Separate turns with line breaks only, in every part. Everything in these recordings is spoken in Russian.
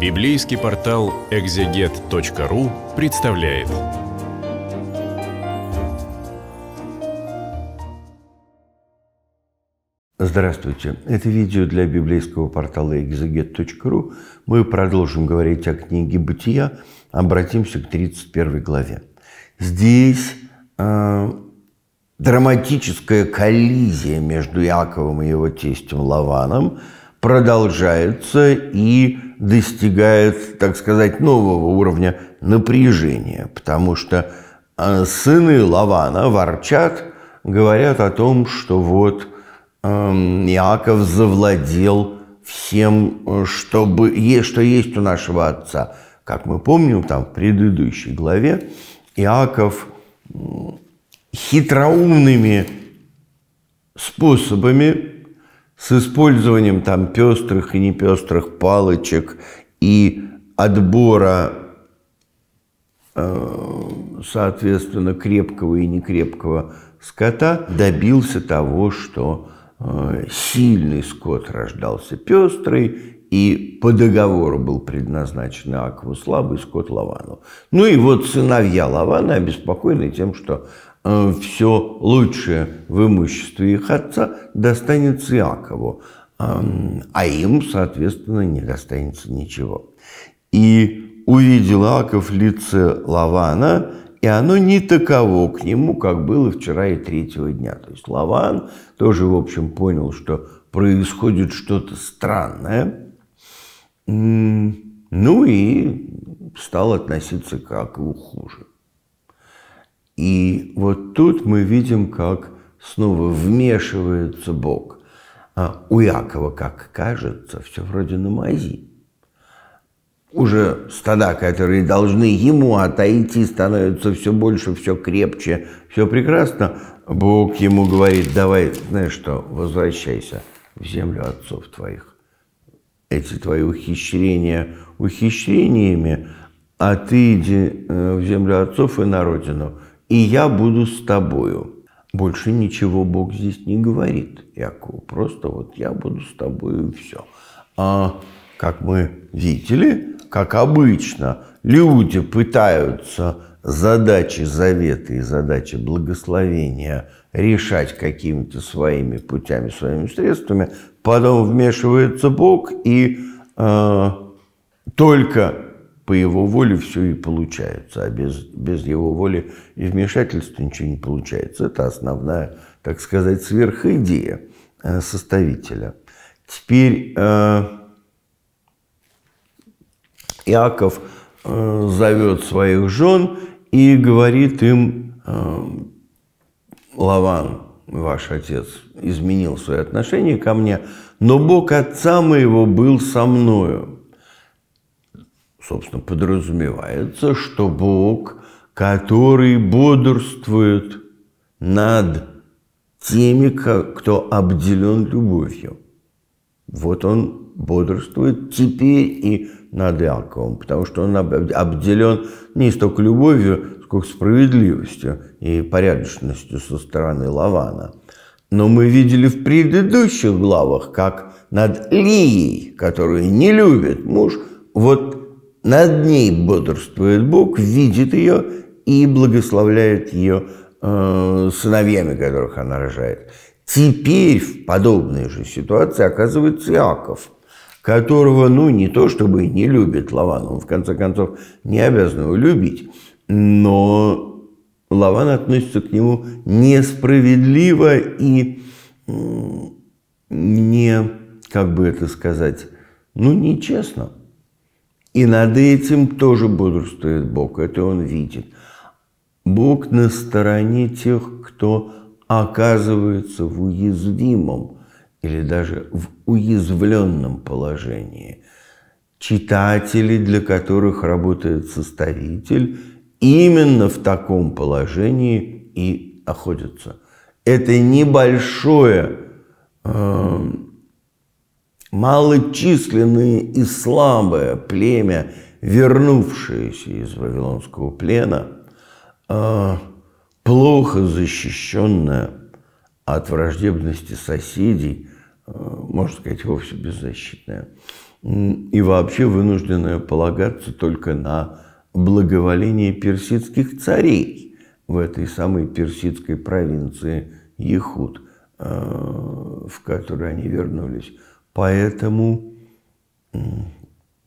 Библейский портал экзегет.ру представляет. Здравствуйте! Это видео для библейского портала экзегет.ру. Мы продолжим говорить о книге «Бытия». Обратимся к 31 главе. Здесь э, драматическая коллизия между Яковом и его тестем Лаваном продолжается и достигает, так сказать, нового уровня напряжения, потому что а, сыны Лавана ворчат, говорят о том, что вот эм, Иаков завладел всем, э, чтобы бы, что есть у нашего отца. Как мы помним, там в предыдущей главе Иаков хитроумными способами с использованием там пестрых и непестрых палочек и отбора, э, соответственно, крепкого и некрепкого скота, добился того, что э, сильный скот рождался пестрый, и по договору был предназначен Акву слабый, скот Лавану. Ну и вот сыновья Лавана обеспокоены тем, что Э, все лучшее в имуществе их отца достанется Иакову, а им, соответственно, не достанется ничего. И увидел Иаков лице Лавана, и оно не таково к нему, как было вчера и третьего дня. То есть Лаван тоже, в общем, понял, что происходит что-то странное. Ну и стал относиться к Акову хуже. И вот тут мы видим, как снова вмешивается Бог. А у Якова, как кажется, все вроде на мази. Уже стада, которые должны ему отойти, становятся все больше, все крепче, все прекрасно. Бог ему говорит, давай, знаешь что, возвращайся в землю отцов твоих. Эти твои ухищрения ухищрениями, а ты иди э, в землю отцов и на родину – и я буду с тобою. Больше ничего Бог здесь не говорит Якову, просто вот я буду с тобою и все. А как мы видели, как обычно, люди пытаются задачи завета и задачи благословения решать какими-то своими путями, своими средствами, потом вмешивается Бог, и э, только по его воле все и получается, а без, без его воли и вмешательства ничего не получается. Это основная, так сказать, сверхидея э, составителя. Теперь э, Иаков э, зовет своих жен и говорит им, э, Лаван, ваш отец, изменил свои отношения ко мне, но Бог отца моего был со мною собственно, подразумевается, что Бог, который бодрствует над теми, кто обделен любовью. Вот он бодрствует теперь и над Иаковом, потому что он обделен не столько любовью, сколько справедливостью и порядочностью со стороны Лавана. Но мы видели в предыдущих главах, как над Лией, которую не любит муж, вот над ней бодрствует Бог, видит ее и благословляет ее э, сыновьями, которых она рожает. Теперь в подобной же ситуации оказывается Иаков, которого, ну, не то чтобы не любит Лаван, он, в конце концов, не обязан его любить, но Лаван относится к нему несправедливо и не, как бы это сказать, ну, нечестно. И над этим тоже бодрствует Бог, это он видит. Бог на стороне тех, кто оказывается в уязвимом или даже в уязвленном положении. Читатели, для которых работает составитель, именно в таком положении и охотятся. Это небольшое э, малочисленные и слабое племя, вернувшееся из вавилонского плена, а, плохо защищенное от враждебности соседей, а, можно сказать, вовсе беззащитное, и вообще вынужденное полагаться только на благоволение персидских царей в этой самой персидской провинции Ехуд, а, в которой они вернулись Поэтому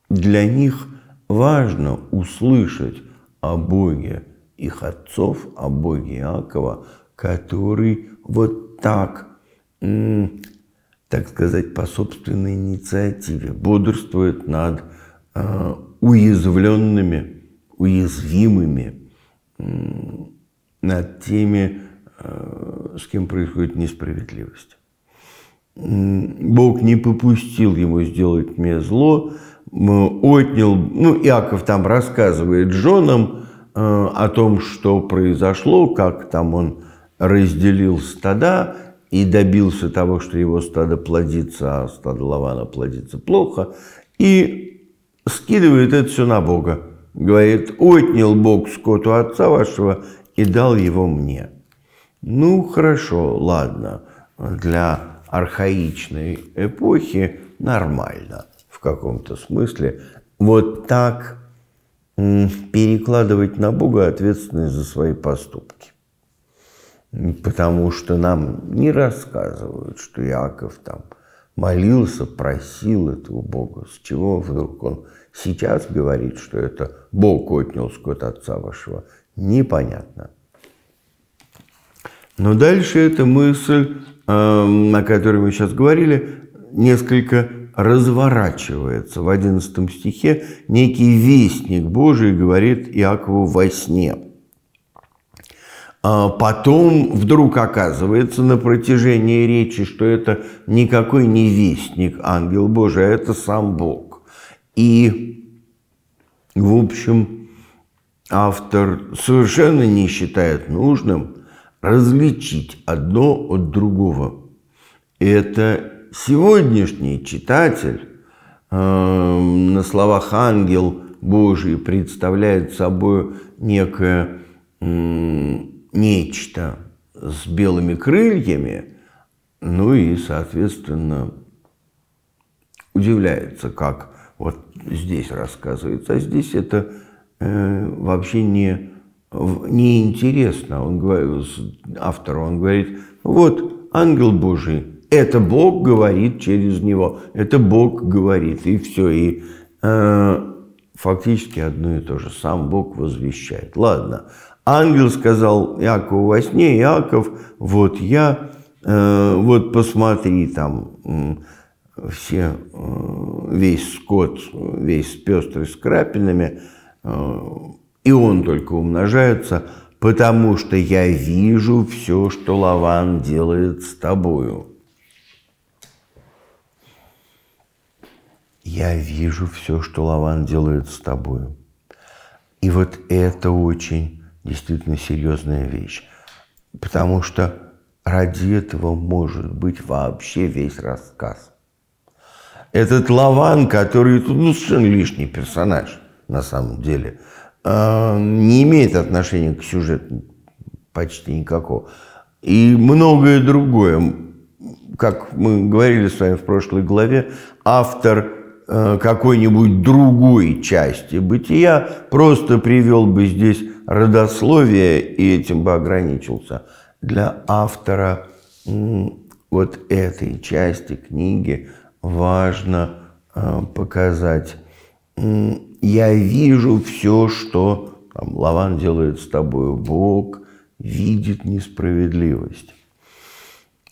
для них важно услышать о Боге их отцов, о Боге Иакова, который вот так, так сказать, по собственной инициативе бодрствует над а, уязвленными, уязвимыми, над теми, а, с кем происходит несправедливость. Бог не попустил ему сделать мне зло, отнял, ну, Иаков там рассказывает женам э, о том, что произошло, как там он разделил стада и добился того, что его стадо плодится, а стадо Лавана плодится плохо, и скидывает это все на Бога. Говорит, отнял Бог скоту отца вашего и дал его мне. Ну, хорошо, ладно, для архаичной эпохи нормально в каком-то смысле. Вот так перекладывать на Бога ответственность за свои поступки. Потому что нам не рассказывают, что Яков там молился, просил этого Бога. С чего вдруг он сейчас говорит, что это Бог отнял скот отца вашего? Непонятно. Но дальше эта мысль Эм, о которой мы сейчас говорили, несколько разворачивается. В 11 стихе некий вестник Божий говорит Иакову во сне. А потом вдруг оказывается на протяжении речи, что это никакой не вестник, ангел Божий, а это сам Бог. И, в общем, автор совершенно не считает нужным различить одно от другого. Это сегодняшний читатель э, на словах «ангел Божий» представляет собой некое э, нечто с белыми крыльями, ну и, соответственно, удивляется, как вот здесь рассказывается, а здесь это э, вообще не неинтересно, он говорит, автор, он говорит, вот ангел Божий, это Бог говорит через него, это Бог говорит, и все, и э, фактически одно и то же, сам Бог возвещает. Ладно, ангел сказал Якову во сне, Яков, вот я, э, вот посмотри там, все, э, весь скот, весь пестрый с крапинами, э, и он только умножается, потому что я вижу все, что Лаван делает с тобою. Я вижу все, что Лаван делает с тобою. И вот это очень действительно серьезная вещь, потому что ради этого может быть вообще весь рассказ. Этот Лаван, который ну, совершенно лишний персонаж на самом деле – Э, не имеет отношения к сюжету почти никакого. И многое другое. Как мы говорили с вами в прошлой главе, автор э, какой-нибудь другой части бытия просто привел бы здесь родословие и этим бы ограничился. Для автора вот этой части книги важно э, показать я вижу все, что там, Лаван делает с тобой. Бог видит несправедливость.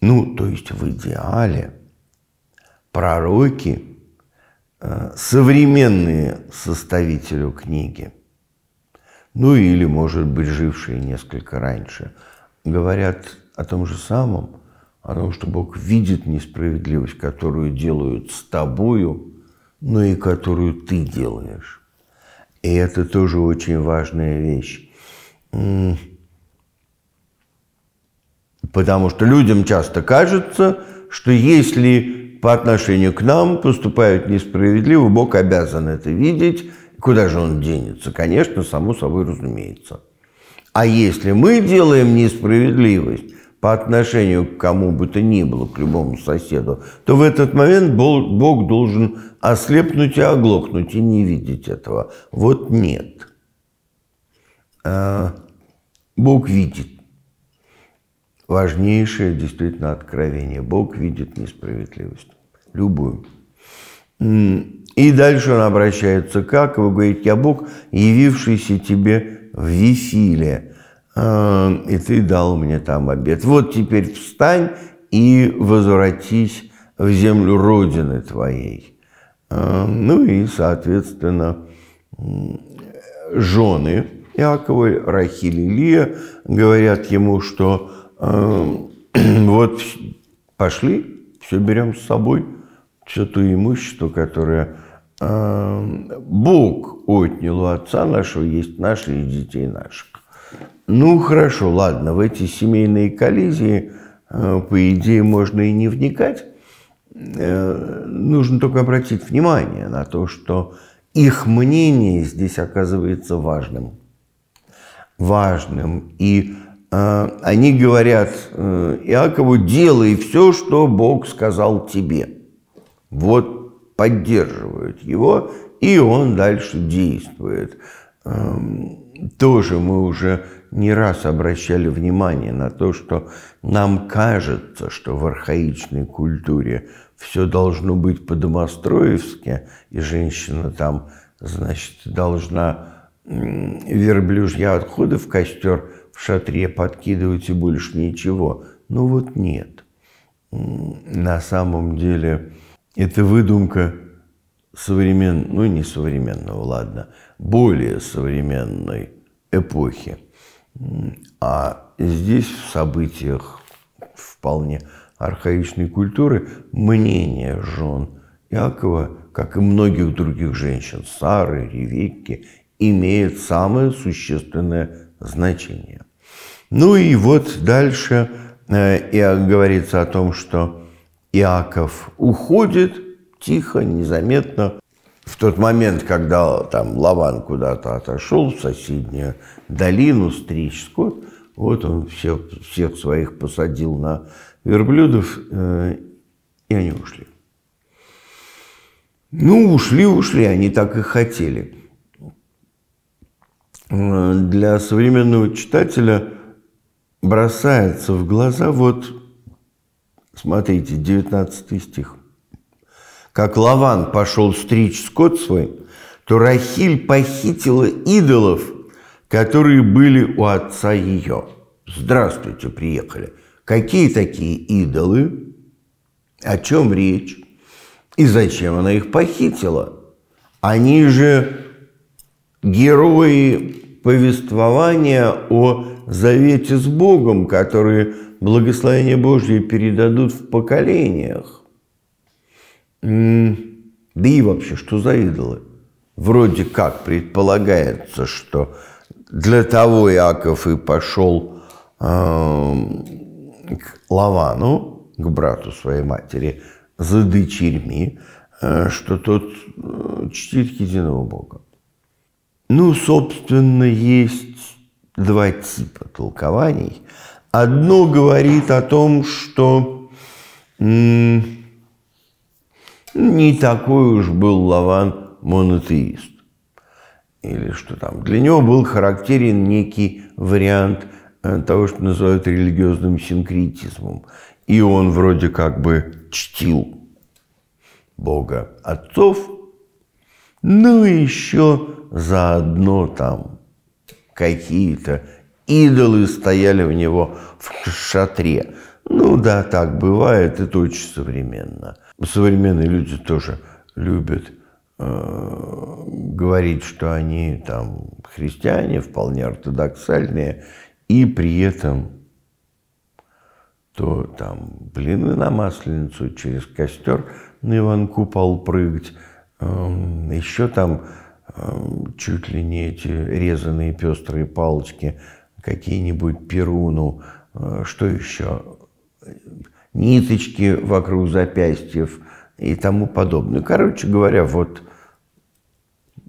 Ну, то есть в идеале пророки, э, современные составителю книги, ну или, может быть, жившие несколько раньше, говорят о том же самом, о том, что Бог видит несправедливость, которую делают с тобою – но и которую ты делаешь. И это тоже очень важная вещь. Потому что людям часто кажется, что если по отношению к нам поступают несправедливо, Бог обязан это видеть. Куда же он денется? Конечно, само собой разумеется. А если мы делаем несправедливость, по отношению к кому бы то ни было, к любому соседу, то в этот момент Бог должен ослепнуть и оглохнуть и не видеть этого. Вот нет. А, Бог видит. Важнейшее действительно откровение. Бог видит несправедливость. Любую. И дальше он обращается к Акову, говорит, я Бог, явившийся тебе в Вифиле, Эм, и ты дал мне там обед. Вот теперь встань и возвратись в землю Родины твоей. Эм, ну и, соответственно, жены Иакова, Рахиль и Лия говорят ему, что эм, вот пошли, все берем с собой, все то имущество, которое Бог отнял у отца нашего, есть наши и детей наших. Ну, хорошо, ладно, в эти семейные коллизии, э, по идее, можно и не вникать. Э, нужно только обратить внимание на то, что их мнение здесь оказывается важным. Важным. И э, они говорят э, Иакову, делай все, что Бог сказал тебе. Вот поддерживают его, и он дальше действует. Эм, тоже мы уже не раз обращали внимание на то, что нам кажется, что в архаичной культуре все должно быть по-домостроевски, и женщина там, значит, должна верблюжья отходы в костер в шатре подкидывать и больше ничего. Ну вот нет. На самом деле это выдумка современного, ну не современного, ладно, более современной эпохи. А здесь в событиях вполне архаичной культуры мнение жен Якова, как и многих других женщин, Сары, Ревекки, имеет самое существенное значение. Ну и вот дальше э, и говорится о том, что Иаков уходит тихо, незаметно, в тот момент, когда там Лаван куда-то отошел в соседнюю долину Стрическую, вот он все, всех своих посадил на верблюдов, э, и они ушли. Ну, ушли, ушли, они так и хотели. Для современного читателя бросается в глаза вот, смотрите, 19 стих – как Лаван пошел стричь скот свой, то Рахиль похитила идолов, которые были у отца ее. Здравствуйте, приехали. Какие такие идолы? О чем речь? И зачем она их похитила? Они же герои повествования о завете с Богом, которые благословение Божье передадут в поколениях. Да и вообще, что за идолы? Вроде как предполагается, что для того Иаков и пошел э, к Лавану, к брату своей матери, за дочерьми, э, что тот э, чтит единого Бога. Ну, собственно, есть два типа толкований. Одно говорит о том, что... Э, не такой уж был Лаван монотеист. Или что там. Для него был характерен некий вариант э, того, что называют религиозным синкретизмом. И он вроде как бы чтил Бога отцов, ну и еще заодно там какие-то идолы стояли у него в шатре. Ну да, так бывает, и очень современно – Современные люди тоже любят э, говорить, что они там христиане, вполне ортодоксальные, и при этом то там блины на масленицу, через костер на Иванку пал прыгать, э, эм, еще там эм, чуть ли не эти резанные пестрые палочки, какие-нибудь перуну, э, что еще? ниточки вокруг запястьев и тому подобное. Короче говоря, вот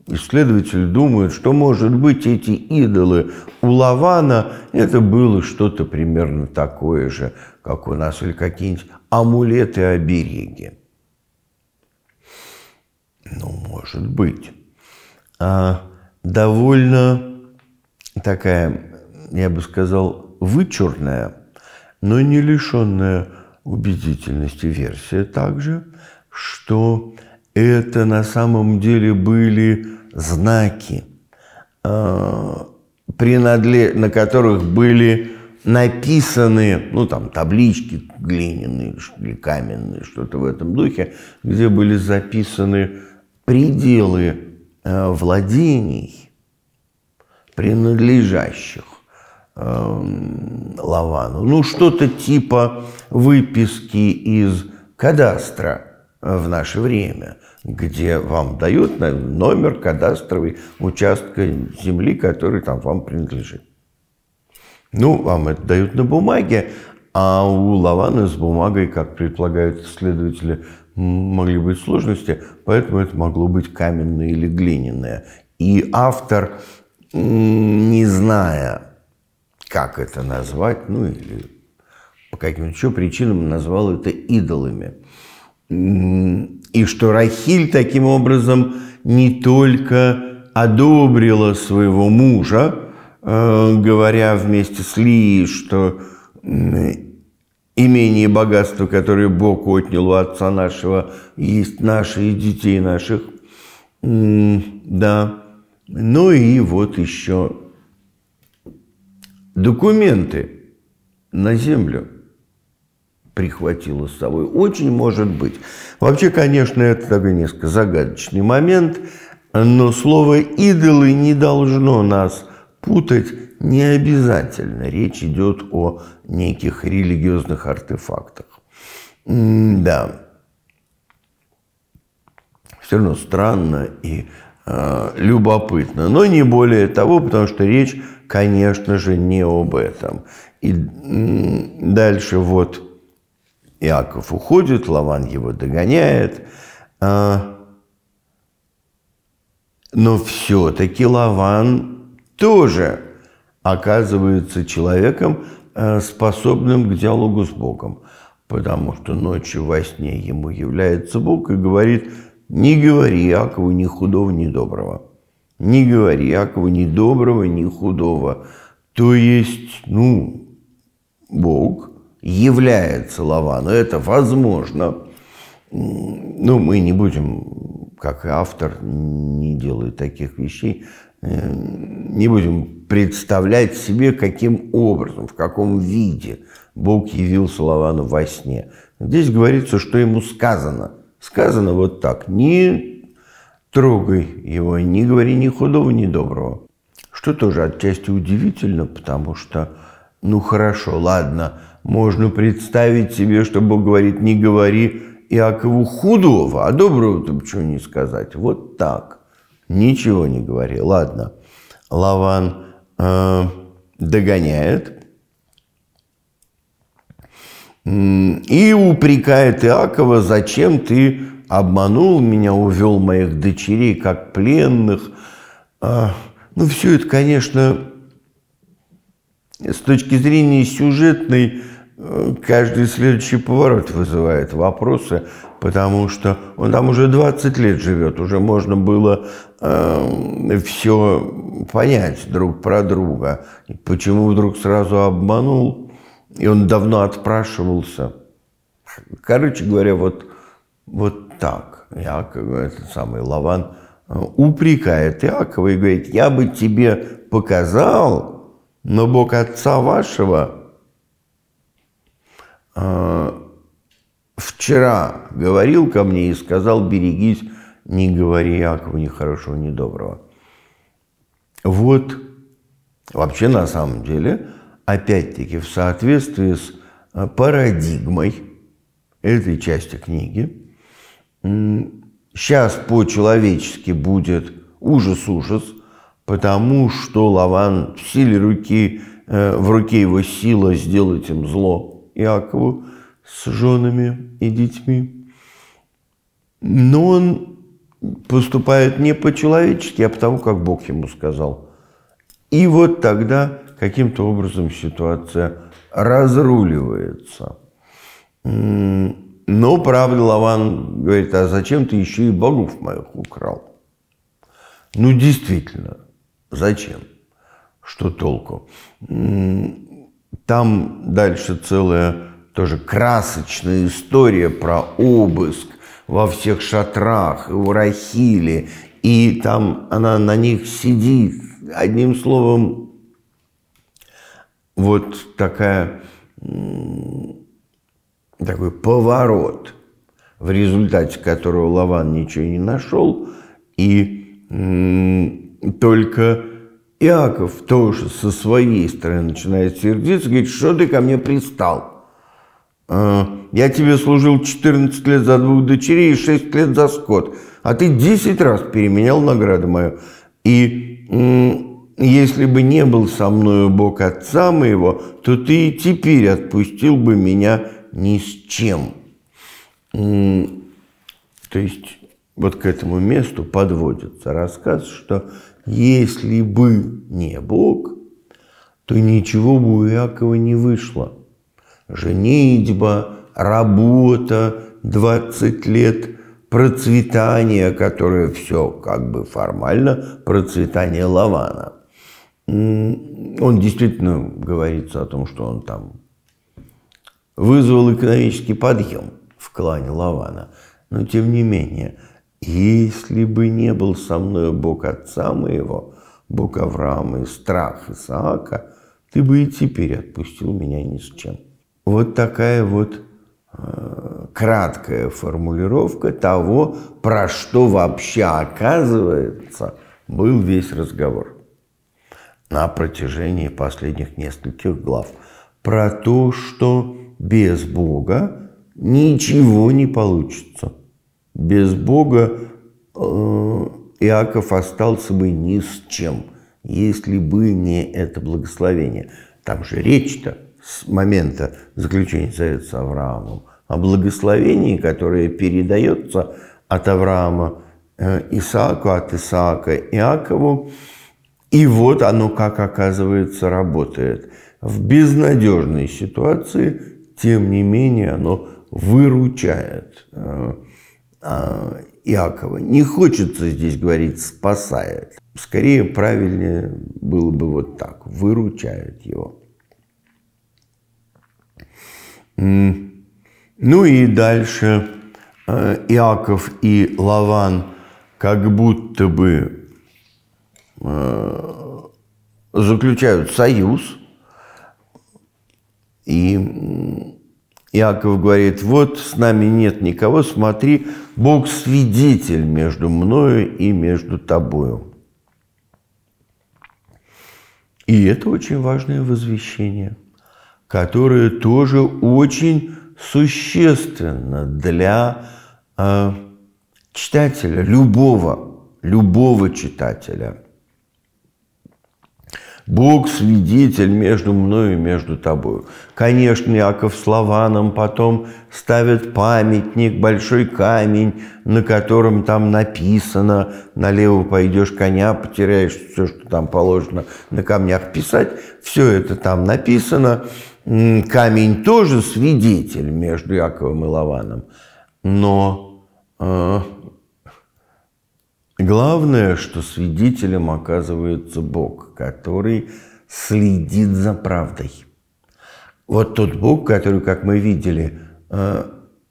исследователи думают, что, может быть, эти идолы у Лавана это было что-то примерно такое же, как у нас, или какие-нибудь амулеты-обереги. Ну, может быть. А довольно такая, я бы сказал, вычурная, но не лишенная убедительности версия также, что это на самом деле были знаки, а, принадле... на которых были написаны, ну там таблички глиняные или каменные, что-то в этом духе, где были записаны пределы а, владений, принадлежащих Эм, Лавану. Ну, что-то типа выписки из кадастра э, в наше время, где вам дают номер кадастровый участка земли, который там вам принадлежит. Ну, вам это дают на бумаге, а у Лавана с бумагой, как предполагают исследователи, могли быть сложности, поэтому это могло быть каменное или глиняное. И автор, не зная как это назвать, ну или по каким-то еще причинам назвал это идолами. И что Рахиль таким образом не только одобрила своего мужа, э, говоря вместе с Лией, что имение и богатство, которое Бог отнял у отца нашего, есть наши и детей наших. Да. Ну и вот еще документы на землю прихватила с собой. Очень может быть. Вообще, конечно, это такой несколько загадочный момент, но слово «идолы» не должно нас путать не обязательно. Речь идет о неких религиозных артефактах. да. Все равно странно и э, любопытно, но не более того, потому что речь конечно же, не об этом. И дальше вот Иаков уходит, Лаван его догоняет. А, но все-таки Лаван тоже оказывается человеком, э, способным к диалогу с Богом. Потому что ночью во сне ему является Бог и говорит, не говори Иакову ни худого, ни доброго не говори Якова ни доброго, ни худого. То есть, ну, Бог является Лавану, это возможно. Ну, мы не будем, как и автор, не делаю таких вещей, э, не будем представлять себе, каким образом, в каком виде Бог явился Лавану во сне. Здесь говорится, что ему сказано. Сказано вот так. Не трогай его, не говори ни худого, ни доброго. Что тоже отчасти удивительно, потому что, ну хорошо, ладно, можно представить себе, что Бог говорит, не говори Иакову худого, а доброго-то почему не сказать? Вот так. Ничего не говори. Ладно. Лаван э, догоняет и упрекает Иакова, зачем ты обманул меня, увел моих дочерей как пленных. А, ну, все это, конечно, с точки зрения сюжетной, э, каждый следующий поворот вызывает вопросы, потому что он ну, там уже 20 лет живет, уже можно было э, все понять друг про друга. Почему вдруг сразу обманул, и он давно отпрашивался. Короче говоря, вот, вот так. Яков этот самый Лаван, упрекает Якова и говорит, я бы тебе показал, но Бог отца вашего э, вчера говорил ко мне и сказал, берегись, не говори Якову ни хорошего, ни доброго. Вот, вообще на самом деле, опять-таки в соответствии с э, парадигмой этой части книги, сейчас по-человечески будет ужас-ужас, потому что Лаван в силе руки, э, в руке его сила сделать им зло Иакову с женами и детьми. Но он поступает не по-человечески, а потому, как Бог ему сказал. И вот тогда каким-то образом ситуация разруливается. Но, «Ну, правда, Лаван говорит, а зачем ты еще и богов моих украл? Ну, действительно, зачем? Что толку? Там дальше целая тоже красочная история про обыск во всех шатрах, в Рахиле. И там она на них сидит. Одним словом, вот такая такой поворот, в результате которого Лаван ничего не нашел, и только Иаков тоже со своей стороны начинает сердиться, говорит, что ты ко мне пристал? А, я тебе служил 14 лет за двух дочерей и 6 лет за скот, а ты 10 раз переменял награду мою. И если бы не был со мною Бог Отца моего, то ты и теперь отпустил бы меня ни с чем. То есть вот к этому месту подводится рассказ, что если бы не Бог, то ничего бы у Якова не вышло. Женитьба, работа, 20 лет процветание, которое все как бы формально, процветание Лавана. Он действительно говорится о том, что он там вызвал экономический подъем в клане Лавана. Но тем не менее, если бы не был со мной Бог отца моего, Бог Авраама и страх Исаака, ты бы и теперь отпустил меня ни с чем. Вот такая вот э, краткая формулировка того, про что вообще оказывается был весь разговор на протяжении последних нескольких глав. Про то, что без Бога ничего не получится. Без Бога э, Иаков остался бы ни с чем, если бы не это благословение. Там же речь-то с момента заключения завета с Авраамом о благословении, которое передается от Авраама э, Исааку, от Исаака Иакову. И вот оно, как оказывается, работает. В безнадежной ситуации тем не менее оно выручает э, э, Иакова. Не хочется здесь говорить «спасает». Скорее, правильнее было бы вот так. Выручает его. Ну и дальше э, Иаков и Лаван как будто бы заключают союз – и Иаков говорит, вот с нами нет никого, смотри, Бог свидетель между мною и между тобою. И это очень важное возвещение, которое тоже очень существенно для э, читателя, любого, любого читателя. Бог свидетель между мною и между тобою. Конечно, Яков с Лаваном потом ставят памятник, большой камень, на котором там написано «налево пойдешь, коня потеряешь», все, что там положено на камнях писать, все это там написано. Камень тоже свидетель между Яковом и Лаваном, но... Э, Главное, что свидетелем оказывается Бог, который следит за правдой. Вот тот Бог, который, как мы видели, э,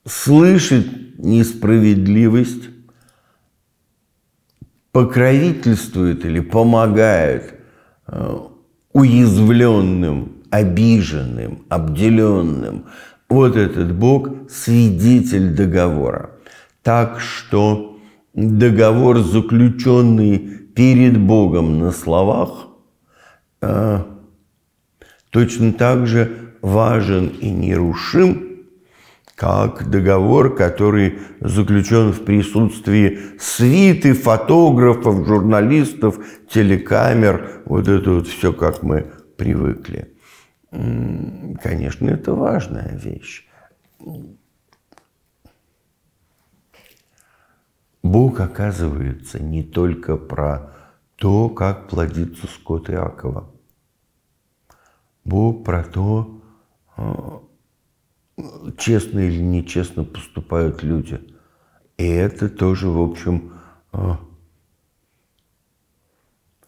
слышит несправедливость, покровительствует или помогает э, уязвленным, обиженным, обделенным. Вот этот Бог свидетель договора. Так что договор, заключенный перед Богом на словах, э, точно так же важен и нерушим, как договор, который заключен в присутствии свиты, фотографов, журналистов, телекамер, вот это вот все, как мы привыкли. Конечно, это важная вещь. Бог, оказывается, не только про то, как плодится скот Иакова. Бог про то, а, честно или нечестно поступают люди. И это тоже, в общем, а,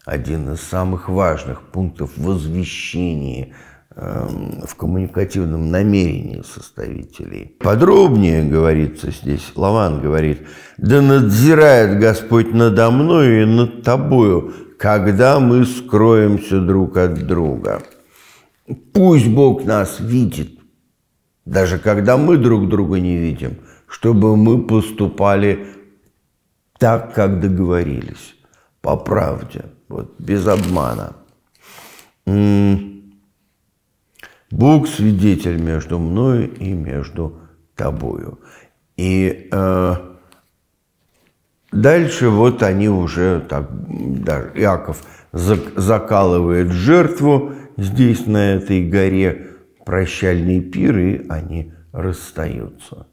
один из самых важных пунктов возвещения – Эм, в коммуникативном намерении составителей. Подробнее говорится здесь, Лаван говорит, «Да надзирает Господь надо мною и над тобою, когда мы скроемся друг от друга». Пусть Бог нас видит, даже когда мы друг друга не видим, чтобы мы поступали так, как договорились, по правде, вот без обмана. Бог свидетель между мною и между тобою. И э, дальше вот они уже так, даже Иаков закалывает жертву здесь, на этой горе, прощальный пир, и они расстаются.